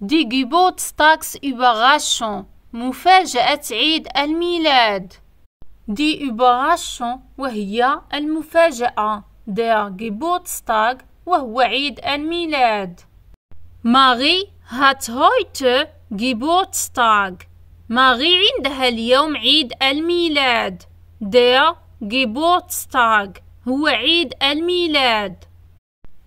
دي جيبوت ستاكس überraschung مفاجأة عيد الميلاد دي إباغاشون وهي المفاجأة جيبوت ستاك وهو عيد الميلاد ماري هويت جيبوت ستاك ماري عندها اليوم عيد الميلاد جيبوت ستاك هو عيد الميلاد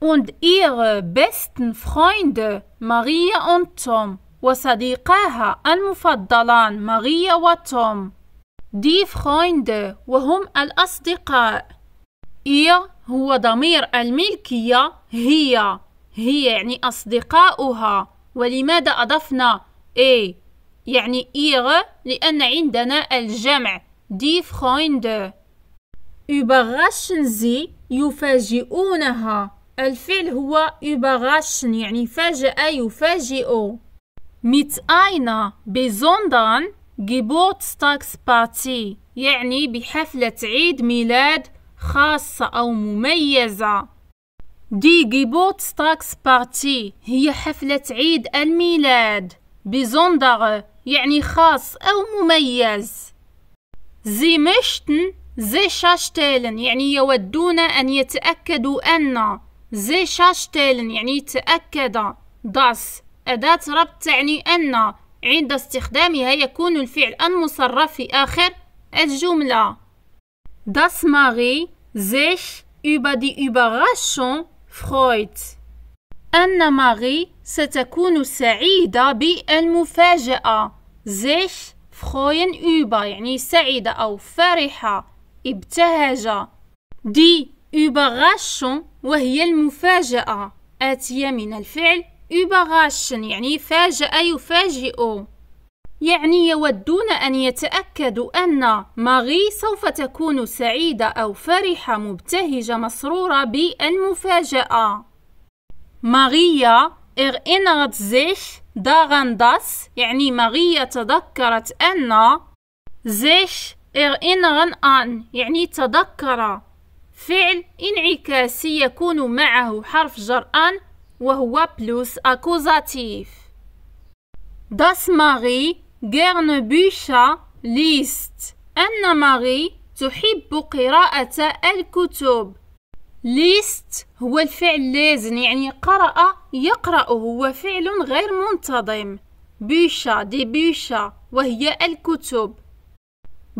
und ihre besten Freunde Maria und Tom وصديقاها المفضلان ماريا وتوم دي Freunde وهم الأصدقاء ihr هو ضمير الملكية هي هي يعني أصدقاؤها ولماذا أضفنا إي يعني إيغ لأن عندنا الجمع دي Freunde überraschen sie يفاجئونها الفعل هو überraschen يعني فاجأ يفاجئ mit einer besonderen Geburtstagsparty يعني بحفلة عيد ميلاد خاصة أو مميزة دي Geburtstagsparty هي حفلة عيد الميلاد besondere يعني خاص أو مميز Sie möchten sicherstellen يعني يودون أن يتأكدوا أن زي شاشتيلن يعني تأكد داس أداة ربط تعني أن عند استخدامها يكون الفعل المصرف في آخر الجملة داس ماري زيش يبدي يبغشون فرويت أن ماري ستكون سعيدة بالمفاجأة زيش freuen über يعني سعيدة أو فرحة ابتهج دي überraschung وهي المفاجأة آتية من الفعل überraschen يعني فاجأ يفاجئ يعني يودون أن يتأكدوا أن ماري سوف تكون سعيدة أو فرحة مبتهجة مسرورة بالمفاجأة ماريا erinnert sich daran dass يعني ماريا تذكرت أن sich erinnern an يعني تذكر فعل انعكاسي يكون معه حرف جر أن وهو بلوس أكوزاتيف داس ماري غيرن Bücher ليست أن ماري تحب قراءة الكتب. ليست هو الفعل لازن يعني قرأ يقرأ هو فعل غير منتظم بيشا دي بيشا وهي الكتب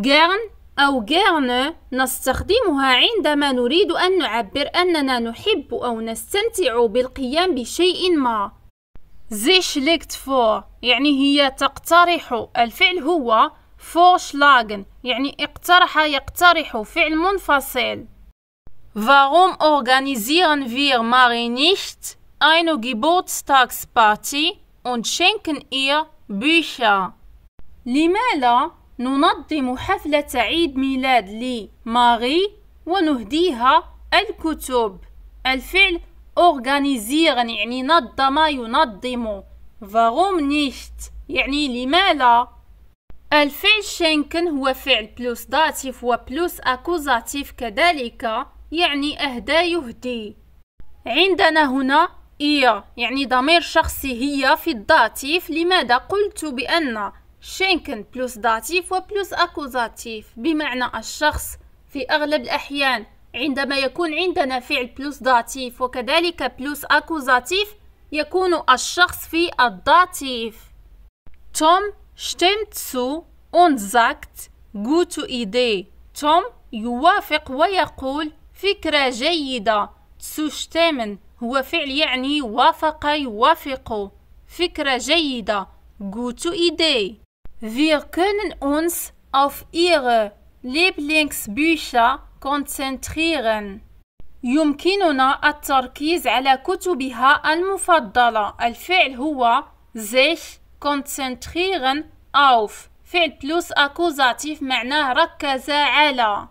غيرن أو جيرن نستخدمها عندما نريد أن نعبر أننا نحب أو نستمتع بالقيام بشيء ما زيش ليكت فور يعني هي تقترح الفعل هو فور شلاغن يعني اقترح يقترح فعل منفصل Warum organisieren wir Marie nicht eine Geburtstagsparty und schenken ihr Bücher? لماذا ننظم حفلة عيد ميلاد لماري ونهديها الكتب الفعل organisieren يعني نظم ينظم warum nicht يعني لماذا الفعل schenken هو فعل بلوس داتيف و بلوس أكوزاتيف كذلك يعني أهدى يهدي عندنا هنا إيا يعني ضمير شخصي هي في الداتيف لماذا قلت بأن شينكن بلوس داتيف وبلوس أكوزاتيف بمعنى الشخص في أغلب الأحيان عندما يكون عندنا فعل بلوس داتيف وكذلك بلوس أكوزاتيف يكون الشخص في الداتيف توم شتمت سو und sagt gute Idee توم يوافق ويقول فكرة جيدة تسوشتمن هو فعل يعني وافق يوافق فكرة جيدة good ايدي Wir können uns auf Ihre Lieblingsbücher konzentrieren. يمكننا التركيز على كتبها المفضلة. الفعل هو sich konzentrieren auf. فعل plus أكوزاتيف معناه ركز على.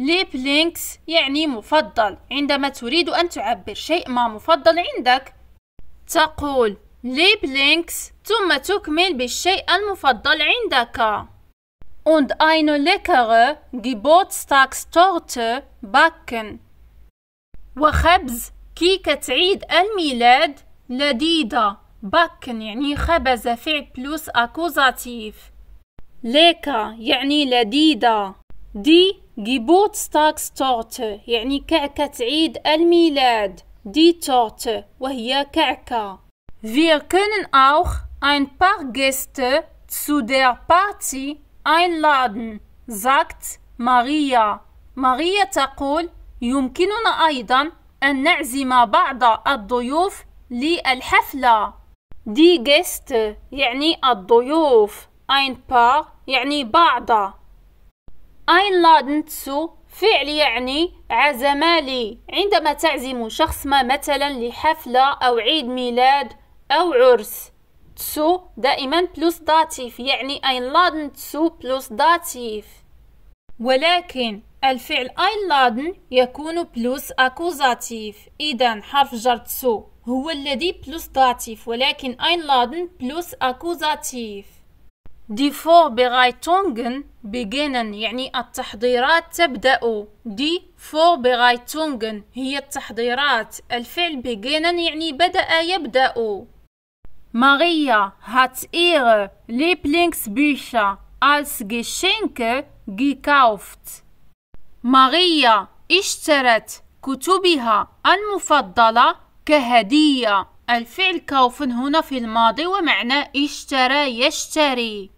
Lieblings يعني مفضل. عندما تريد أن تعبر شيء ما مفضل عندك تقول Lieblings ثم تكمل بالشيء المفضل عندك und eine leckere Geburtstagstorte backen وخبز كيكة عيد الميلاد لذيذة backen يعني خبز فعل بلوس أكوزاتيف ليكا يعني لذيذة دي Geburtstagstorte يعني كعكة عيد الميلاد دي تورت وهي كعكة Wir können auch Ein paar Gäste zu der Party einladen, sagt Maria. Maria تقول: يمكننا أيضا أن نعزم بعض الضيوف للحفلة. Die Gäste يعني الضيوف. ein paar يعني بعض. einladen zu فعل يعني عزم لي عندما تعزم شخص ما مثلا لحفلة أو عيد ميلاد أو عرس تسو دائما بلوس داتيف يعني أين لادن تسو بلوس داتيف ولكن الفعل أين لادن يكون بلوس أكوزاتيف إذا حرف جر تسو هو الذي بلوس داتيف ولكن أين لادن بلوس أكوزاتيف دي فور بغايتونغن بيجينن يعني التحضيرات تبدأ دي فور بغايتونغن هي التحضيرات الفعل بيجينن يعني بدأ يبدأ Maria hat ihre Lieblingsbücher als Geschenke gekauft. Maria اشترت كتبها المفضلة كهدية الفعل كوفن هنا في الماضي ومعنى اشترى يشتري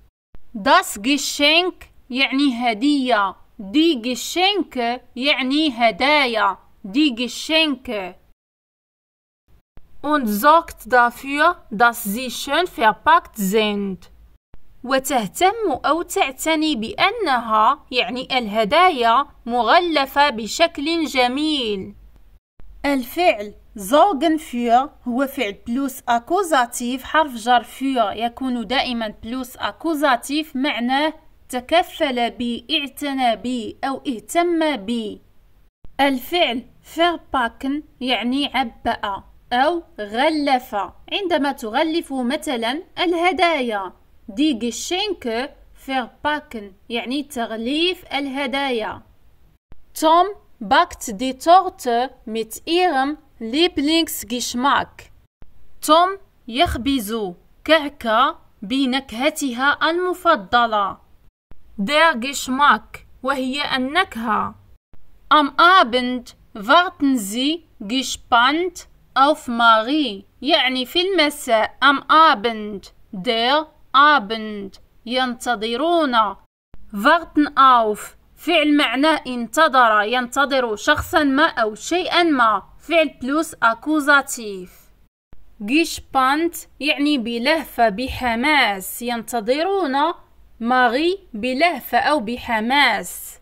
Das Geschenk يعني هدية Die Geschenke يعني هدايا Die Geschenke und sorgt dafür, dass sie schön verpackt sind. وتهتم أو تعتني بأنها يعني الهدايا مغلفة بشكل جميل. الفعل sorgen für هو فعل plus أكوزاتيف حرف جر für يكون دائما plus أكوزاتيف معناه تكفل بي اعتنى بي أو اهتم بي الفعل verpacken يعني عبأ أو غلف عندما تغلف مثلا الهدايا دي جشينك فير باكن يعني تغليف الهدايا توم باكت دي تورت ميت إيرم ليبلينكس جشماك توم يخبز كعكة بنكهتها المفضلة دي جشماك وهي النكهة am Abend warten Sie auf Marie يعني في المساء am Abend der Abend ينتظرون warten auf فعل معناه انتظر ينتظر شخصا ما أو شيئا ما فعل بلوس أكوزاتيف جيشبانت يعني بلهفة بحماس ينتظرون ماري بلهفة أو بحماس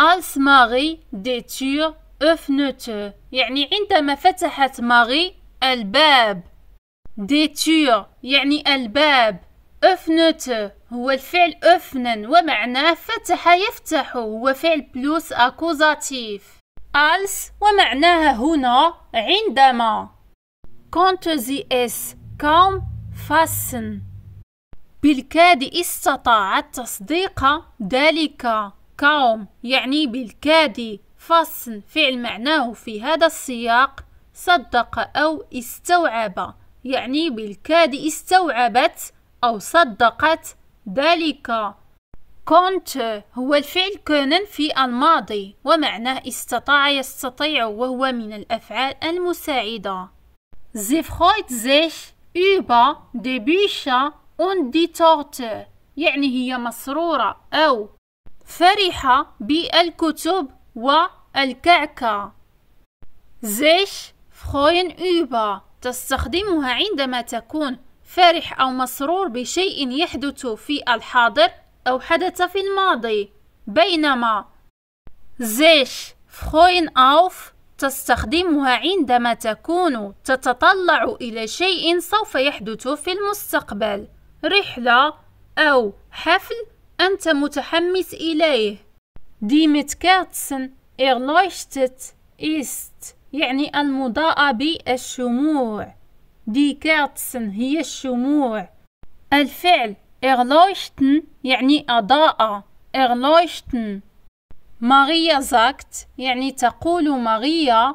als Marie des öffnete يعني عندما فتحت ماري الباب ديتور يعني الباب öffnete هو الفعل أفنن ومعناه فتح يفتح هو فعل بلوس أكوزاتيف ألس ومعناها هنا عندما konnte زي إس kaum فاسن بالكاد استطاعت تصديق ذلك كوم يعني بالكاد فصل فعل معناه في هذا السياق صدق أو استوعب يعني بالكاد استوعبت أو صدقت ذلك كونت هو الفعل كونن في الماضي ومعناه استطاع يستطيع وهو من الأفعال المساعدة Sie freut sich über die Bücher und يعني هي مسرورة أو فرحة بالكتب و الكعكة زيش فخوين über تستخدمها عندما تكون فرح أو مسرور بشيء يحدث في الحاضر أو حدث في الماضي بينما زيش فخوين أوف تستخدمها عندما تكون تتطلع إلى شيء سوف يحدث في المستقبل رحلة أو حفل أنت متحمس إليه دي متكاتسن erleuchtet ist يعني المضاءة بالشموع دي كيرتسن هي الشموع الفعل erleuchten يعني أضاء erleuchten ماريا sagt يعني تقول ماريا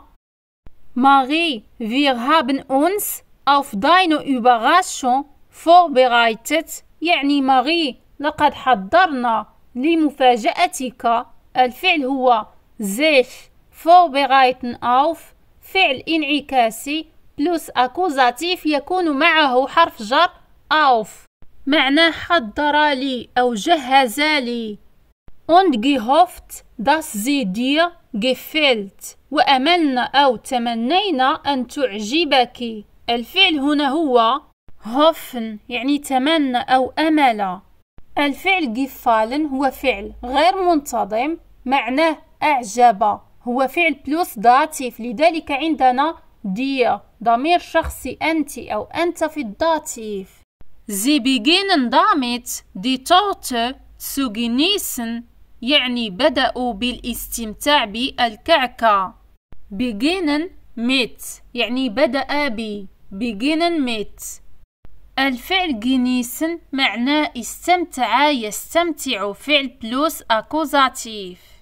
ماري wir haben uns auf deine Überraschung vorbereitet يعني ماري لقد حضرنا لمفاجأتك الفعل هو sich vorbereiten auf فعل انعكاسي بلوس أكوزاتيف يكون معه حرف جر auf معناه حضر لي أو جهز لي und gehofft dass sie dir gefällt وأملنا أو تمنينا أن تعجبك الفعل هنا هو hoffen يعني تمنى أو أمل الفعل gefallen هو فعل غير منتظم معناه أعجب هو فعل بلوس داتيف لذلك عندنا دي ضمير شخصي أنت أو أنت في الداتيف زي بيجين damit دي توت سوغينيسن يعني بدأوا بالاستمتاع بالكعكة بيجين ميت يعني بدأ ب بيجين ميت الفعل جينيسن معناه استمتع يستمتع فعل بلوس أكوزاتيف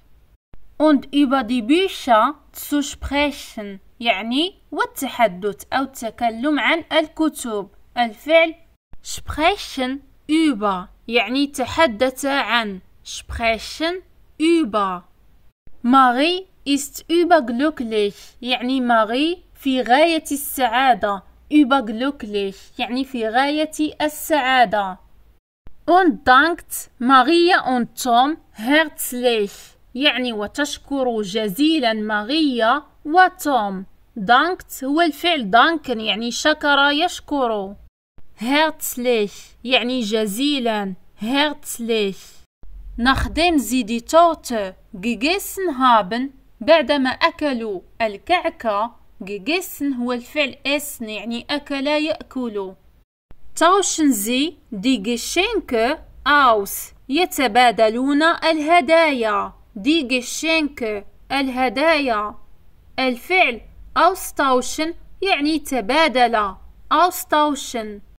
und über die Bücher zu sprechen يعني والتحدث أو التكلم عن الكتب الفعل sprechen über يعني تحدث عن sprechen über ماري ist überglücklich يعني ماري في غاية السعادة überglücklich يعني في غاية السعادة und dankt Maria und Tom herzlich يعني وتشكر جزيلا ماغية وتوم دانكت هو الفعل دانكن يعني شكر يشكر هيرتسليش يعني جزيلا هيرتسليش نخدم زيدي توت جيجيسن هابن بعدما أكلوا الكعكة جيجيسن هو الفعل اسن يعني أكل يأكل توشن زي دي جيشينك أوس يتبادلون الهدايا دي شينك الهدايا الفعل أوستاوشن يعني تبادل أوستاوشن